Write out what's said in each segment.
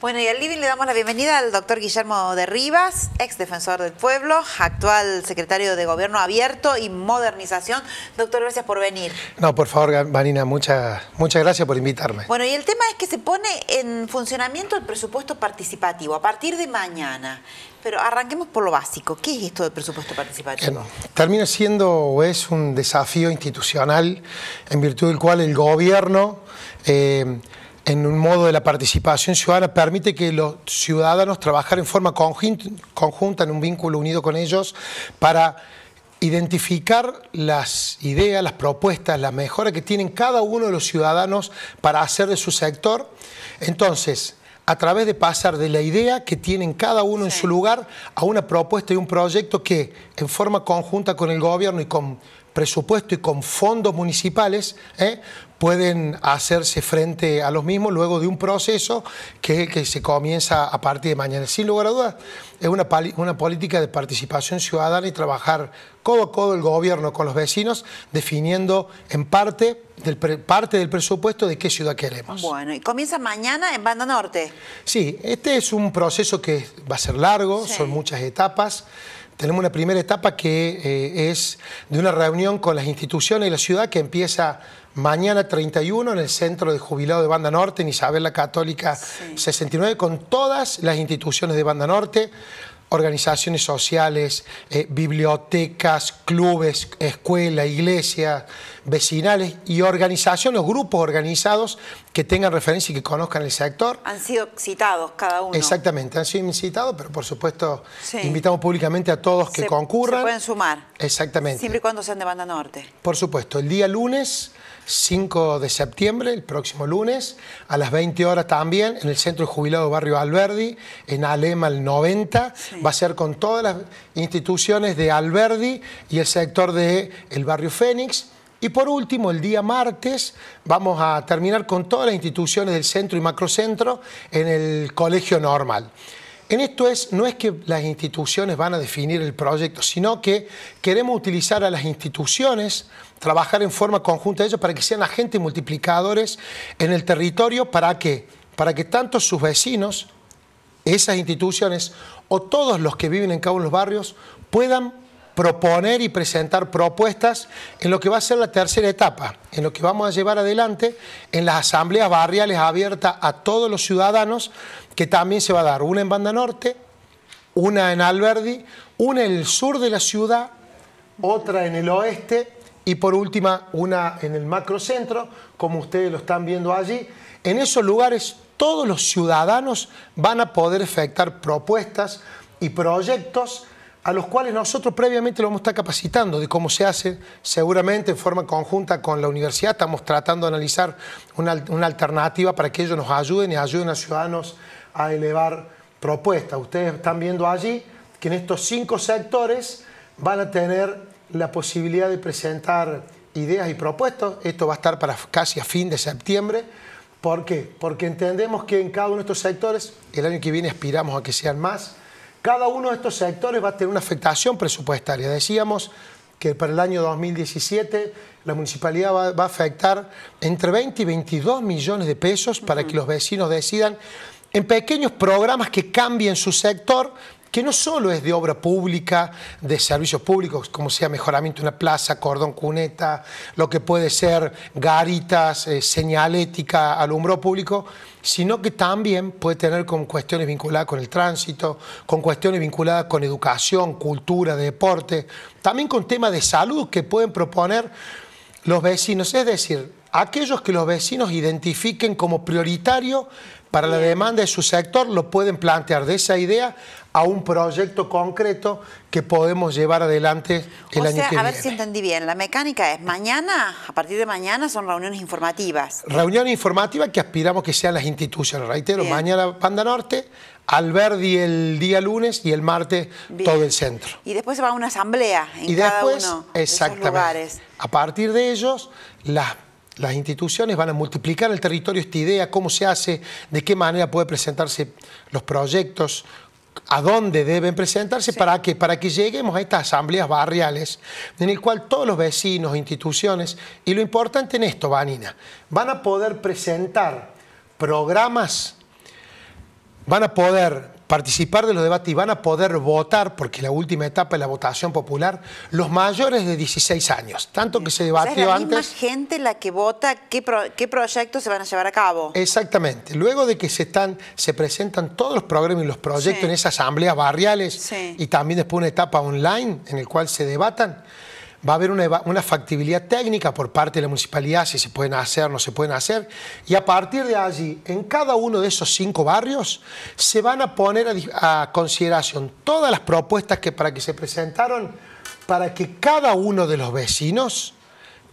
Bueno, y al living le damos la bienvenida al doctor Guillermo de Rivas, ex defensor del pueblo, actual secretario de Gobierno Abierto y Modernización. Doctor, gracias por venir. No, por favor, Vanina, muchas, muchas gracias por invitarme. Bueno, y el tema es que se pone en funcionamiento el presupuesto participativo a partir de mañana. Pero arranquemos por lo básico. ¿Qué es esto del presupuesto participativo? Bueno, termina siendo o es un desafío institucional en virtud del cual el gobierno... Eh, en un modo de la participación ciudadana permite que los ciudadanos trabajen en forma conjunta, en un vínculo unido con ellos, para identificar las ideas, las propuestas, las mejoras que tienen cada uno de los ciudadanos para hacer de su sector. Entonces, a través de pasar de la idea que tienen cada uno en su lugar a una propuesta y un proyecto que, en forma conjunta con el gobierno y con presupuesto y con fondos municipales ¿eh? pueden hacerse frente a los mismos luego de un proceso que, se comienza a partir de mañana. Sin lugar a dudas, es una, política de participación ciudadana y trabajar codo a codo el gobierno con los vecinos, definiendo en parte del, parte del presupuesto de qué ciudad queremos. Bueno, y comienza mañana en Banda Norte. Sí, este es un proceso que va a ser largo, son muchas etapas. Tenemos una primera etapa que eh, es de una reunión con las instituciones y la ciudad que empieza mañana 31 en el Centro de Jubilado de Banda Norte, en Isabel la Católica 69, con todas las instituciones de Banda Norte organizaciones sociales, eh, bibliotecas, clubes, escuela iglesias, vecinales y organizaciones, grupos organizados que tengan referencia y que conozcan el sector. Han sido citados cada uno. Exactamente, han sido citados, pero por supuesto invitamos públicamente a todos que concurran. Se pueden sumar. Exactamente. Siempre y cuando sean de Banda Norte. Por supuesto, el día lunes 5 de septiembre, el próximo lunes, a las 20 horas también, en el Centro Jubilado Barrio Alberdi, en Alema el 90. Sí va a ser con todas las instituciones de Alberdi y el sector del barrio Fénix. Y por último, el día martes vamos a terminar con todas las instituciones del centro y macrocentro en el colegio normal. En esto es, no es que las instituciones van a definir el proyecto, sino que queremos utilizar a las instituciones, trabajar en forma conjunta de ellos para que sean agentes multiplicadores en el territorio, ¿para qué? Para que tanto sus vecinos esas instituciones o todos los que viven en cada uno de los barrios puedan proponer y presentar propuestas en lo que va a ser la tercera etapa, en lo que vamos a llevar adelante en las asambleas barriales abiertas a todos los ciudadanos, que también se va a dar una en Banda Norte, una en Alberdi, una en el sur de la ciudad, otra en el oeste y por última una en el macrocentro, como ustedes lo están viendo allí. En esos lugares todos los ciudadanos van a poder efectuar propuestas y proyectos a los cuales nosotros previamente lo vamos a estar capacitando de cómo se hace, seguramente en forma conjunta con la universidad. Estamos tratando de analizar una, alternativa para que ellos nos ayuden y ayuden a ciudadanos a elevar propuestas. Ustedes están viendo allí que en estos cinco sectores van a tener la posibilidad de presentar ideas y propuestas. Esto va a estar para casi a fin de septiembre. ¿Por qué? Porque entendemos que en cada uno de estos sectores, el año que viene aspiramos a que sean más, cada uno de estos sectores va a tener una afectación presupuestaria. Decíamos que para el año 2017 la municipalidad va, a afectar entre 20 y 22 millones de pesos para que los vecinos decidan en pequeños programas que cambien su sector que no solo es de obra pública, de servicios públicos, como sea mejoramiento de una plaza, cordón cuneta, lo que puede ser garitas, eh, señalética, alumbrado público, sino que también puede tener con cuestiones vinculadas con el tránsito, con cuestiones vinculadas con educación, cultura, deporte, también con temas de salud que pueden proponer los vecinos. Es decir, aquellos que los vecinos identifiquen como prioritario para la demanda de su sector, lo pueden plantear de esa idea a un proyecto concreto que podemos llevar adelante el año que viene. A ver si entendí bien, la mecánica es mañana, a partir de mañana son reuniones informativas. Reuniones informativas que aspiramos que sean las instituciones, reitero, mañana Panda Norte, Alberdi el día lunes y el martes todo el centro. Y después se va a una asamblea en y cada después, uno de esos lugares. A partir de ellos, las las instituciones van a multiplicar el territorio esta idea, cómo se hace, de qué manera puede presentarse los proyectos, a dónde deben presentarse para que para que lleguemos a estas asambleas barriales en el cual todos los vecinos, instituciones y lo importante en esto, Vanina, van a poder presentar programas, van a poder participar de los debates y van a poder votar, porque la última etapa es la votación popular, los mayores de 16 años. Tanto que se debatió antes. gente la que vota qué, proyectos se van a llevar a cabo. Exactamente. Luego de que se, están, se presentan todos los programas y los proyectos en esas asambleas barriales y también después una etapa online en la cual se debatan va a haber una, factibilidad técnica por parte de la municipalidad, si se pueden hacer, no se pueden hacer, y a partir de allí, en cada uno de esos cinco barrios, se van a poner a, consideración todas las propuestas que para que se presentaron, para que cada uno de los vecinos,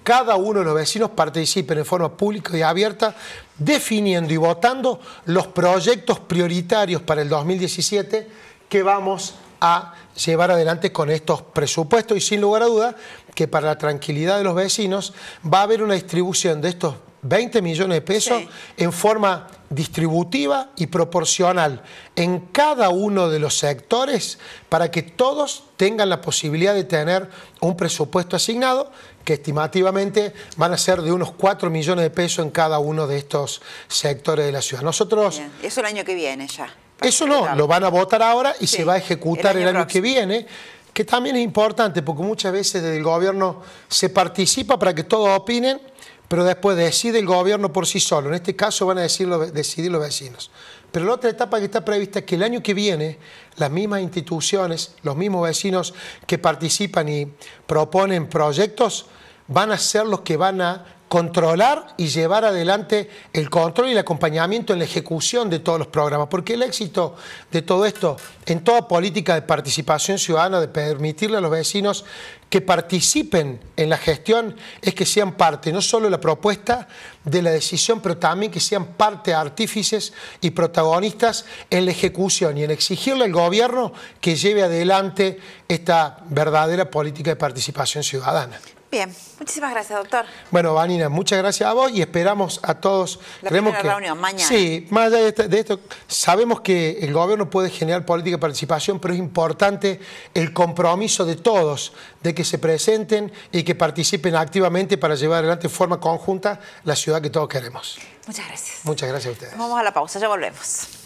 cada uno de los vecinos participen en forma pública y abierta, definiendo y votando los proyectos prioritarios para el 2017 que vamos a llevar adelante con estos presupuestos y sin lugar a duda que para la tranquilidad de los vecinos va a haber una distribución de estos 20 millones de pesos en forma distributiva y proporcional en cada uno de los sectores para que todos tengan la posibilidad de tener un presupuesto asignado que estimativamente van a ser de unos 4 millones de pesos en cada uno de estos sectores de la ciudad. Nosotros... Es el año que viene ya. Eso no, lo van a votar ahora y se va a ejecutar el año, que viene, que también es importante porque muchas veces desde el gobierno se participa para que todos opinen, pero después decide el gobierno por sí solo. En este caso van a decidir los vecinos. Pero la otra etapa que está prevista es que el año que viene las mismas instituciones, los mismos vecinos que participan y proponen proyectos, van a ser los que van a controlar y llevar adelante el control y el acompañamiento en la ejecución de todos los programas, porque el éxito de todo esto, en toda política de participación ciudadana, de permitirle a los vecinos que participen en la gestión, es que sean parte no solo de la propuesta de la decisión, pero también que sean parte artífices y protagonistas en la ejecución y en exigirle al gobierno que lleve adelante esta verdadera política de participación ciudadana. Bien, muchísimas gracias, doctor. Bueno, Vanina, muchas gracias a vos y esperamos a todos. La reunión, mañana. Sí, más allá de esto, sabemos que el gobierno puede generar política de participación, pero es importante el compromiso de todos de que se presenten y que participen activamente para llevar adelante de forma conjunta la ciudad que todos queremos. Muchas gracias. Muchas gracias a ustedes. Vamos a la pausa, ya volvemos.